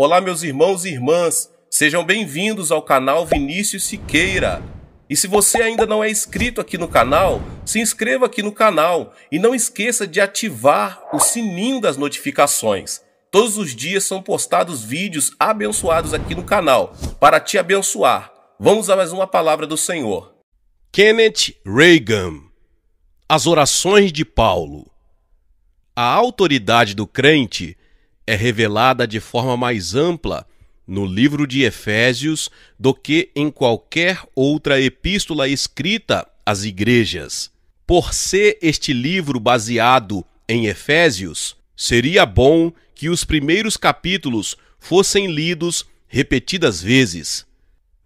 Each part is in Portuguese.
Olá, meus irmãos e irmãs, sejam bem-vindos ao canal Vinícius Siqueira. E se você ainda não é inscrito aqui no canal, se inscreva aqui no canal e não esqueça de ativar o sininho das notificações. Todos os dias são postados vídeos abençoados aqui no canal para te abençoar. Vamos a mais uma palavra do Senhor. Kenneth Reagan As orações de Paulo. A autoridade do crente é revelada de forma mais ampla no livro de Efésios do que em qualquer outra epístola escrita às igrejas. Por ser este livro baseado em Efésios, seria bom que os primeiros capítulos fossem lidos repetidas vezes.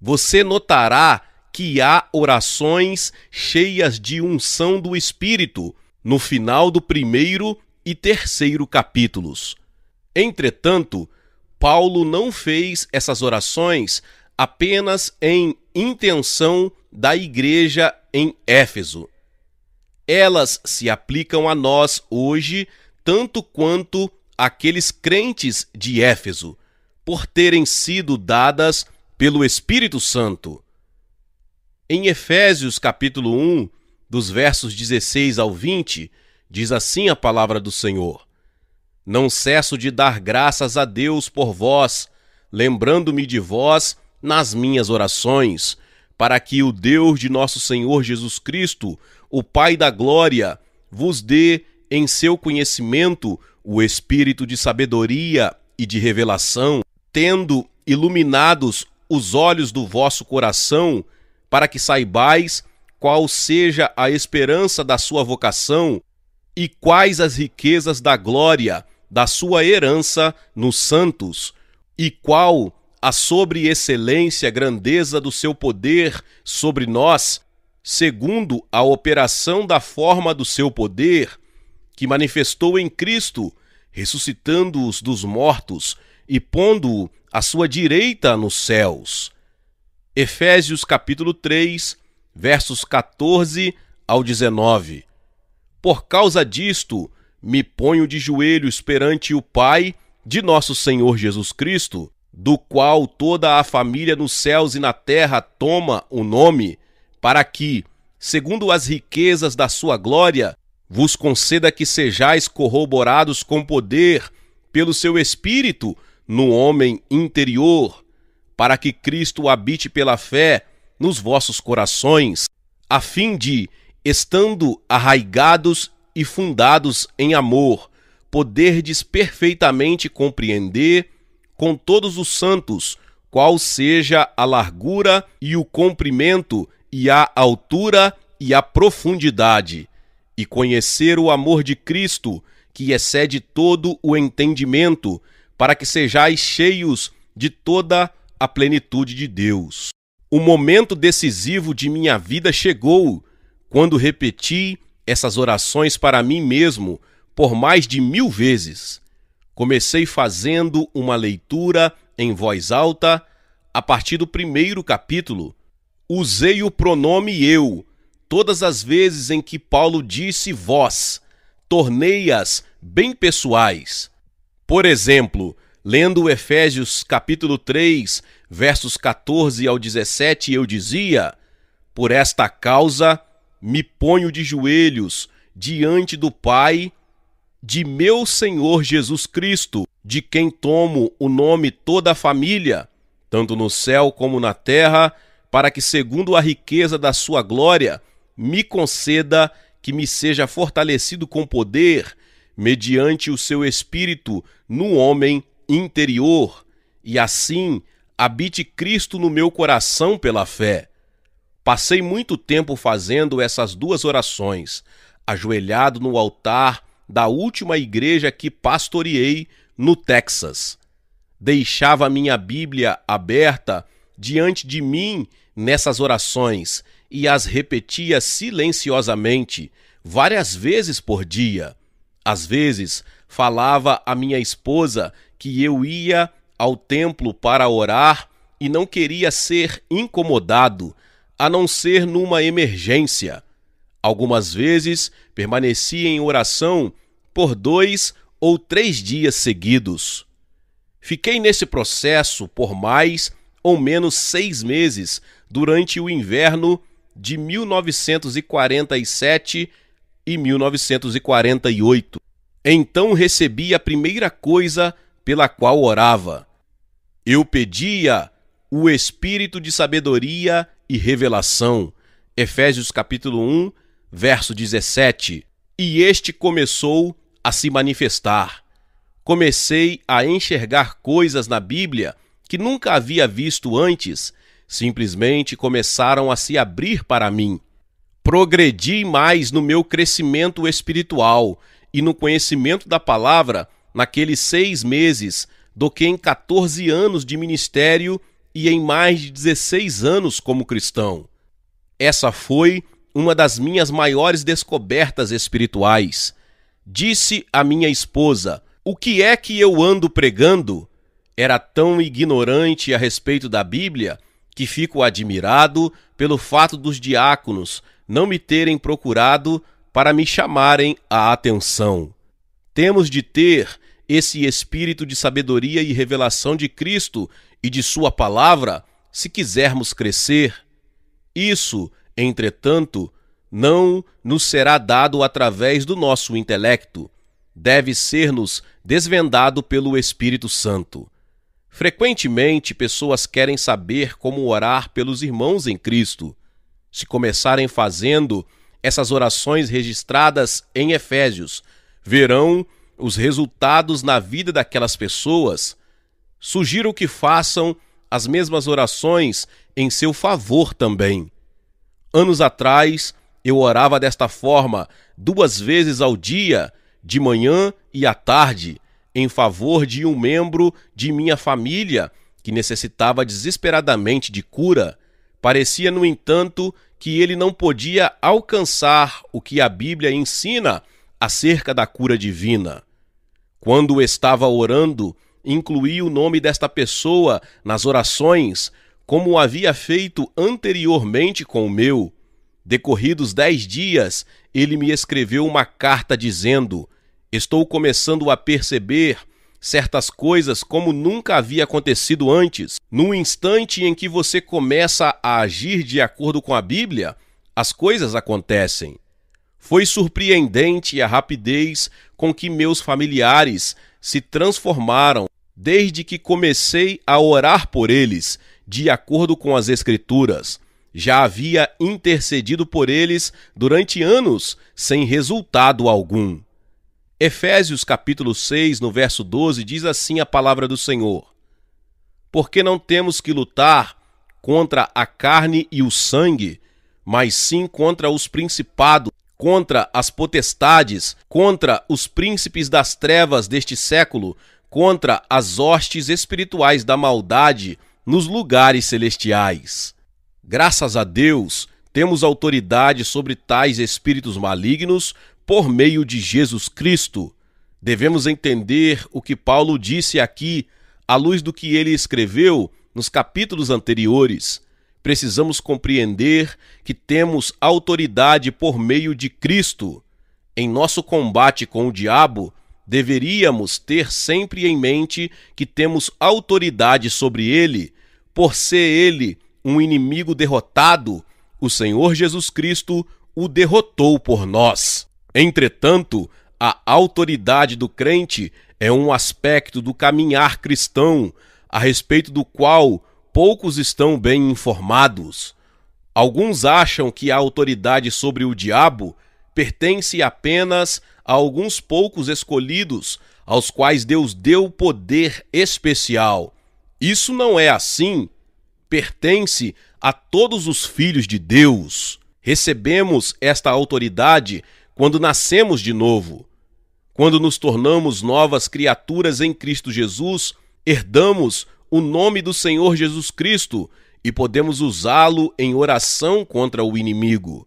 Você notará que há orações cheias de unção do Espírito no final do primeiro e terceiro capítulos. Entretanto, Paulo não fez essas orações apenas em intenção da igreja em Éfeso. Elas se aplicam a nós hoje tanto quanto àqueles crentes de Éfeso, por terem sido dadas pelo Espírito Santo. Em Efésios capítulo 1, dos versos 16 ao 20, diz assim a palavra do Senhor: não cesso de dar graças a Deus por vós, lembrando-me de vós nas minhas orações, para que o Deus de nosso Senhor Jesus Cristo, o Pai da Glória, vos dê em seu conhecimento o espírito de sabedoria e de revelação, tendo iluminados os olhos do vosso coração, para que saibais qual seja a esperança da sua vocação e quais as riquezas da glória da sua herança nos santos, e qual a sobre-excelência, grandeza do seu poder sobre nós, segundo a operação da forma do seu poder, que manifestou em Cristo, ressuscitando-os dos mortos e pondo-o à sua direita nos céus. Efésios capítulo 3, versos 14 ao 19. Por causa disto, me ponho de joelhos perante o Pai de nosso Senhor Jesus Cristo, do qual toda a família nos céus e na terra toma o nome, para que, segundo as riquezas da sua glória, vos conceda que sejais corroborados com poder pelo seu espírito no homem interior, para que Cristo habite pela fé nos vossos corações, a fim de, estando arraigados e fundados em amor, poderdes perfeitamente compreender com todos os santos qual seja a largura e o comprimento e a altura e a profundidade, e conhecer o amor de Cristo, que excede todo o entendimento, para que sejais cheios de toda a plenitude de Deus. O momento decisivo de minha vida chegou quando repeti essas orações para mim mesmo por mais de mil vezes. Comecei fazendo uma leitura em voz alta a partir do primeiro capítulo. Usei o pronome eu todas as vezes em que Paulo disse vós, tornei-as bem pessoais. Por exemplo, lendo Efésios capítulo 3, versos 14 ao 17, eu dizia: Por esta causa me ponho de joelhos diante do Pai de meu Senhor Jesus Cristo, de quem tomo o nome toda a família, tanto no céu como na terra, para que, segundo a riqueza da sua glória, me conceda que me seja fortalecido com poder, mediante o seu espírito, no homem interior, e assim habite Cristo no meu coração pela fé Passei muito tempo fazendo essas duas orações, ajoelhado no altar da última igreja que pastoreei no Texas. Deixava minha Bíblia aberta diante de mim nessas orações e as repetia silenciosamente, várias vezes por dia. Às vezes, falava à minha esposa que eu ia ao templo para orar e não queria ser incomodado a não ser numa emergência. Algumas vezes permanecia em oração por dois ou três dias seguidos. Fiquei nesse processo por mais ou menos seis meses durante o inverno de 1947 e 1948. Então recebi a primeira coisa pela qual orava. Eu pedia o espírito de sabedoria e revelação. Efésios capítulo 1, verso 17. E este começou a se manifestar. Comecei a enxergar coisas na Bíblia que nunca havia visto antes, simplesmente começaram a se abrir para mim. Progredi mais no meu crescimento espiritual e no conhecimento da palavra naqueles seis meses do que em 14 anos de ministério e em mais de 16 anos como cristão. Essa foi uma das minhas maiores descobertas espirituais. Disse a minha esposa: O que é que eu ando pregando? Era tão ignorante a respeito da Bíblia que fico admirado pelo fato dos diáconos não me terem procurado para me chamarem a atenção. Temos de ter esse espírito de sabedoria e revelação de Cristo e de Sua palavra se quisermos crescer. Isso, entretanto, não nos será dado através do nosso intelecto, deve ser-nos desvendado pelo Espírito Santo. Frequentemente, pessoas querem saber como orar pelos irmãos em Cristo. Se começarem fazendo essas orações registradas em Efésios, verão os resultados na vida daquelas pessoas sugiro que façam as mesmas orações em seu favor também. Anos atrás, eu orava desta forma, duas vezes ao dia, de manhã e à tarde, em favor de um membro de minha família que necessitava desesperadamente de cura. Parecia, no entanto, que ele não podia alcançar o que a Bíblia ensina acerca da cura divina. Quando estava orando, incluir o nome desta pessoa nas orações, como havia feito anteriormente com o meu. Decorridos dez dias, ele me escreveu uma carta dizendo: Estou começando a perceber certas coisas como nunca havia acontecido antes. No instante em que você começa a agir de acordo com a Bíblia, as coisas acontecem. Foi surpreendente a rapidez com que meus familiares se transformaram desde que comecei a orar por eles, de acordo com as Escrituras. Já havia intercedido por eles durante anos, sem resultado algum. Efésios capítulo 6, no verso 12, diz assim a palavra do Senhor: Porque não temos que lutar contra a carne e o sangue, mas sim contra os principados, contra as potestades, contra os príncipes das trevas deste século, contra as hostes espirituais da maldade nos lugares celestiais. Graças a Deus, temos autoridade sobre tais espíritos malignos por meio de Jesus Cristo. Devemos entender o que Paulo disse aqui, à luz do que ele escreveu nos capítulos anteriores. Precisamos compreender que temos autoridade por meio de Cristo. Em nosso combate com o diabo, deveríamos ter sempre em mente que temos autoridade sobre ele, por ser ele um inimigo derrotado, o Senhor Jesus Cristo o derrotou por nós. Entretanto, a autoridade do crente é um aspecto do caminhar cristão, a respeito do qual poucos estão bem informados. Alguns acham que a autoridade sobre o diabo pertence apenas a alguns poucos escolhidos, aos quais Deus deu poder especial. Isso não é assim. Pertence a todos os filhos de Deus. Recebemos esta autoridade quando nascemos de novo. Quando nos tornamos novas criaturas em Cristo Jesus, herdamos o nome do Senhor Jesus Cristo e podemos usá-lo em oração contra o inimigo.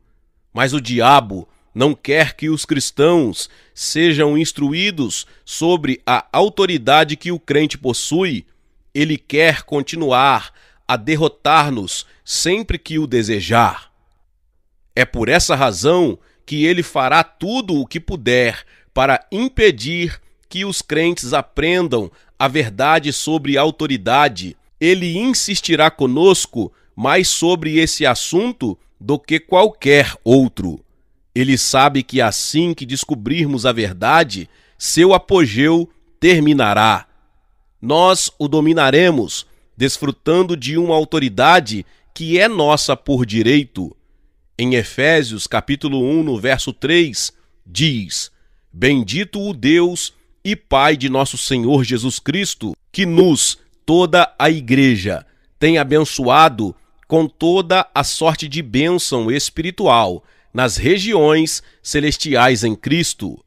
Mas o diabo não quer que os cristãos sejam instruídos sobre a autoridade que o crente possui, ele quer continuar a derrotar-nos sempre que o desejar. É por essa razão que ele fará tudo o que puder para impedir que os crentes aprendam a verdade sobre autoridade. Ele insistirá conosco mais sobre esse assunto do que qualquer outro. Ele sabe que assim que descobrirmos a verdade, seu apogeu terminará. Nós o dominaremos, desfrutando de uma autoridade que é nossa por direito. Em Efésios, capítulo 1, no verso 3, diz: Bendito o Deus e Pai de nosso Senhor Jesus Cristo, que nos, toda a igreja, tem abençoado com toda a sorte de bênção espiritual nas regiões celestiais em Cristo.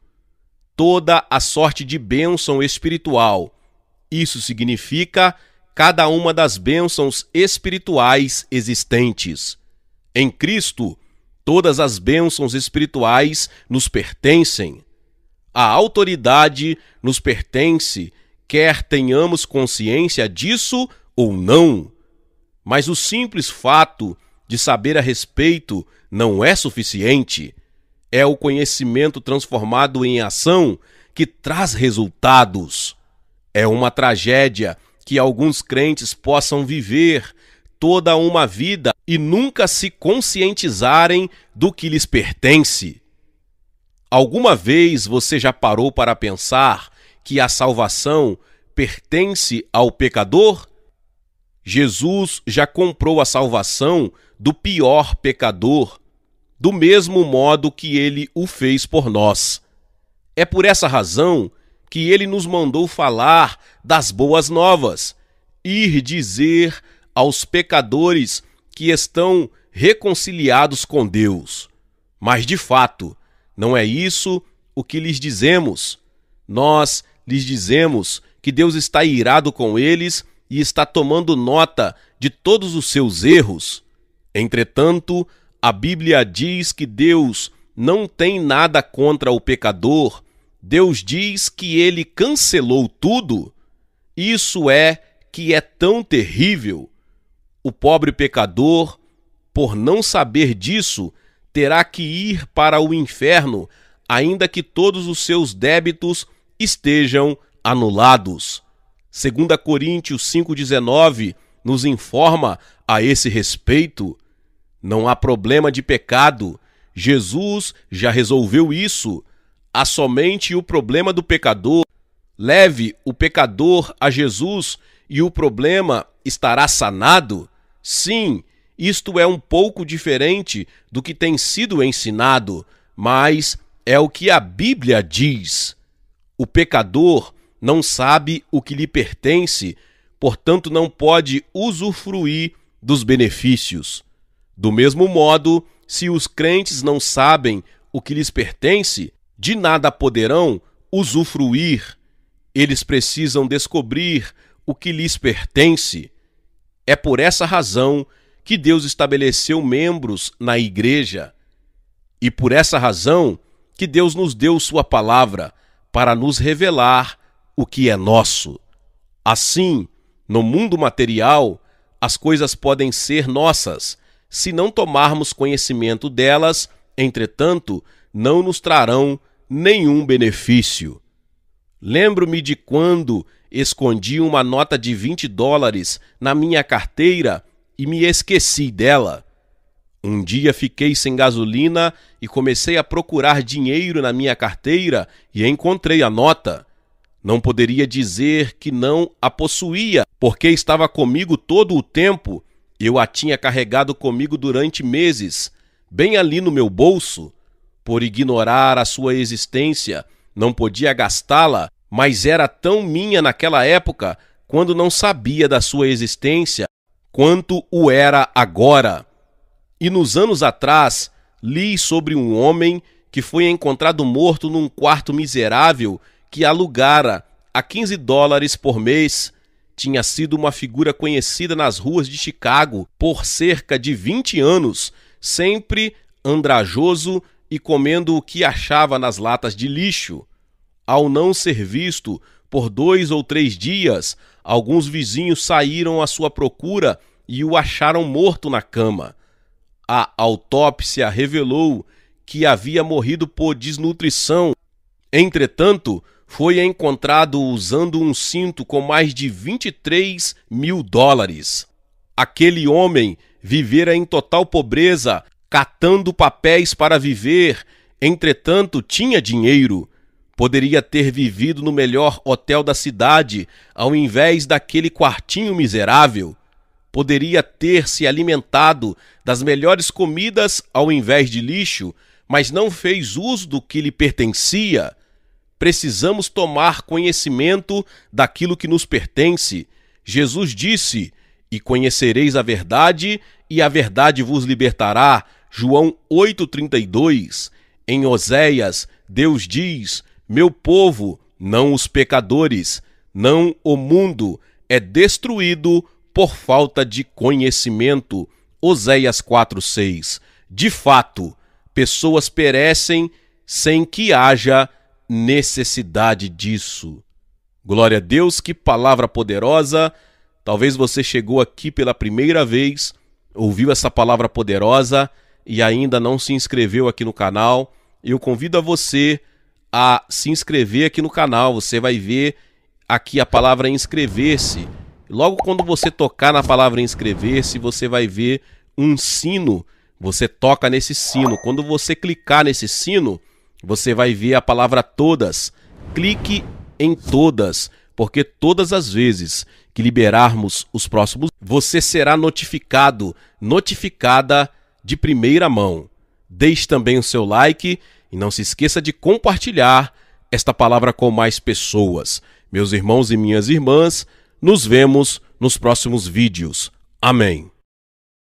Toda a sorte de bênção espiritual. Isso significa cada uma das bênçãos espirituais existentes. Em Cristo, todas as bênçãos espirituais nos pertencem. A autoridade nos pertence, quer tenhamos consciência disso ou não. Mas o simples fato de saber a respeito não é suficiente. É o conhecimento transformado em ação que traz resultados. É uma tragédia que alguns crentes possam viver toda uma vida e nunca se conscientizarem do que lhes pertence. Alguma vez você já parou para pensar que a salvação pertence ao pecador? Jesus já comprou a salvação do pior pecador, do mesmo modo que ele o fez por nós. É por essa razão que ele nos mandou falar das boas novas, ir dizer aos pecadores que estão reconciliados com Deus. Mas de fato, não é isso o que lhes dizemos. Nós lhes dizemos que Deus está irado com eles e está tomando nota de todos os seus erros. Entretanto, a Bíblia diz que Deus não tem nada contra o pecador, Deus diz que ele cancelou tudo. Isso é que é tão terrível. O pobre pecador, por não saber disso, terá que ir para o inferno, ainda que todos os seus débitos estejam anulados. 2 Coríntios 5,19 nos informa a esse respeito. Não há problema de pecado. Jesus já resolveu isso. Há somente o problema do pecador. Leve o pecador a Jesus e o problema estará sanado? Sim, isto é um pouco diferente do que tem sido ensinado, mas é o que a Bíblia diz. O pecador não sabe o que lhe pertence, portanto não pode usufruir dos benefícios. Do mesmo modo, se os crentes não sabem o que lhes pertence, de nada poderão usufruir. Eles precisam descobrir o que lhes pertence. É por essa razão que Deus estabeleceu membros na igreja. E por essa razão que Deus nos deu Sua palavra para nos revelar o que é nosso. Assim, no mundo material, as coisas podem ser nossas, se não tomarmos conhecimento delas, entretanto, não nos trarão nenhum benefício. Lembro-me de quando escondi uma nota de 20 dólares na minha carteira e me esqueci dela. Um dia fiquei sem gasolina e comecei a procurar dinheiro na minha carteira e encontrei a nota. Não poderia dizer que não a possuía, porque estava comigo todo o tempo. Eu a tinha carregado comigo durante meses, bem ali no meu bolso. Por ignorar a sua existência, não podia gastá-la, mas era tão minha naquela época, quando não sabia da sua existência, quanto o era agora. E nos anos atrás, li sobre um homem que foi encontrado morto num quarto miserável que alugara a 15 dólares por mês tinha sido uma figura conhecida nas ruas de Chicago por cerca de 20 anos, sempre andrajoso e comendo o que achava nas latas de lixo. Ao não ser visto por dois ou três dias, alguns vizinhos saíram à sua procura e o acharam morto na cama. A autópsia revelou que havia morrido por desnutrição. Entretanto, foi encontrado usando um cinto com mais de 23 mil dólares. Aquele homem vivera em total pobreza, catando papéis para viver, entretanto tinha dinheiro. Poderia ter vivido no melhor hotel da cidade, ao invés daquele quartinho miserável. Poderia ter se alimentado das melhores comidas ao invés de lixo, mas não fez uso do que lhe pertencia precisamos tomar conhecimento daquilo que nos pertence. Jesus disse: E conhecereis a verdade, e a verdade vos libertará. João 8,32. Em Oséias, Deus diz: Meu povo, não os pecadores, não o mundo, é destruído por falta de conhecimento. Oséias 4,6. De fato, pessoas perecem sem que haja necessidade disso. Glória a Deus, que palavra poderosa! Talvez você chegou aqui pela primeira vez, ouviu essa palavra poderosa e ainda não se inscreveu aqui no canal. Eu convido a você a se inscrever aqui no canal. Você vai ver aqui a palavra inscrever-se. Logo quando você tocar na palavra inscrever-se, você vai ver um sino. Você toca nesse sino. Quando você clicar nesse sino, você vai ver a palavra todas. Clique em todas, porque todas as vezes que liberarmos os próximos, você será notificado, notificada de primeira mão. Deixe também o seu like e não se esqueça de compartilhar esta palavra com mais pessoas. Meus irmãos e minhas irmãs, nos vemos nos próximos vídeos. Amém.